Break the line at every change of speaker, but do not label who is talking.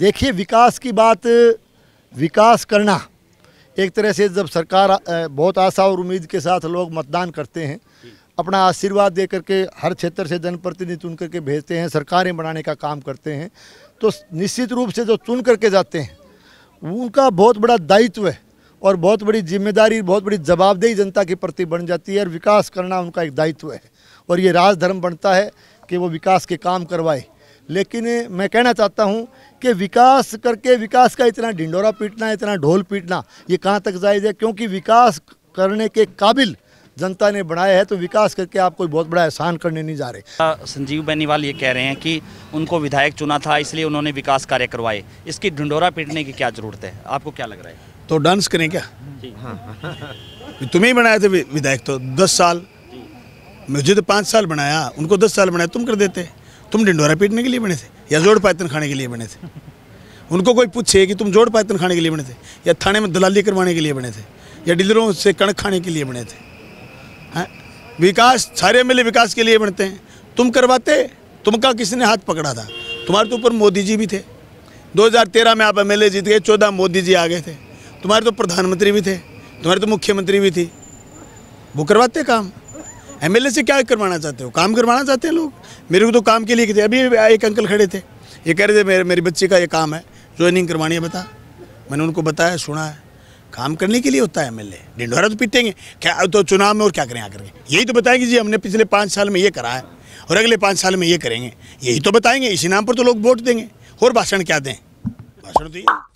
देखिए विकास की बात विकास करना एक तरह से जब सरकार बहुत आशा और उम्मीद के साथ लोग मतदान करते हैं अपना आशीर्वाद दे करके हर क्षेत्र से जनप्रतिनिधि चुन करके भेजते हैं सरकारें बनाने का काम करते हैं तो निश्चित रूप से जो चुन करके जाते हैं उनका बहुत बड़ा दायित्व है और बहुत बड़ी जिम्मेदारी बहुत बड़ी जवाबदेही जनता के प्रति बन जाती है और विकास करना उनका एक दायित्व है और ये राजधर्म बनता है कि वो विकास के काम करवाए लेकिन मैं कहना चाहता हूँ कि विकास करके विकास का इतना ढिंडोरा पीटना इतना ढोल पीटना ये कहाँ तक जायज़ है क्योंकि विकास करने के काबिल जनता ने बनाया है तो विकास करके आप कोई बहुत बड़ा एहसान
करने नहीं जा रहे संजीव बेनीवाल ये कह रहे हैं कि उनको विधायक चुना था इसलिए उन्होंने विकास कार्य करवाए इसकी ढिंडोरा पीटने की क्या ज़रूरत है आपको क्या लग रहा है
तो डांस करें क्या
हाँ।
तुम्हें बनाए थे विधायक तो दस साल मुझे तो पाँच साल बनाया उनको दस साल बनाया तुम कर देते तुम डिंडोरा पीटने के लिए बने थे या जोड़ पायतन खाने के लिए बने थे उनको कोई पूछे कि तुम जोड़ पैथन खाने के लिए बने थे या थाने में दलाली करवाने के लिए बने थे या डीलरों से कणक खाने के लिए बने थे हाँ विकास सारे एम विकास के लिए बनते हैं तुम करवाते तुमका किसी ने हाथ पकड़ा था तुम्हारे तो ऊपर मोदी जी भी थे 2013 में आप एमएलए जीत गए चौदह मोदी जी आ गए थे तुम्हारे तो प्रधानमंत्री भी थे तुम्हारे तो मुख्यमंत्री भी थी वो करवाते काम एमएलए से क्या करवाना चाहते हो काम करवाना चाहते हैं लोग मेरे को तो काम के लिए थे अभी एक अंकल खड़े थे ये कह रहे थे मेरे मेरी बच्ची का ये काम है ज्वाइनिंग करवानी है बता मैंने उनको बताया सुना है काम करने के लिए होता है एमएलए डिंडोरा तो पीटेंगे क्या तो चुनाव में और क्या करें आकर के यही तो बताएंगे जी हमने पिछले पाँच साल में ये करा है और अगले पाँच साल में ये करेंगे यही तो बताएंगे इसी नाम पर तो लोग वोट देंगे और भाषण क्या दें
भाषण तो ये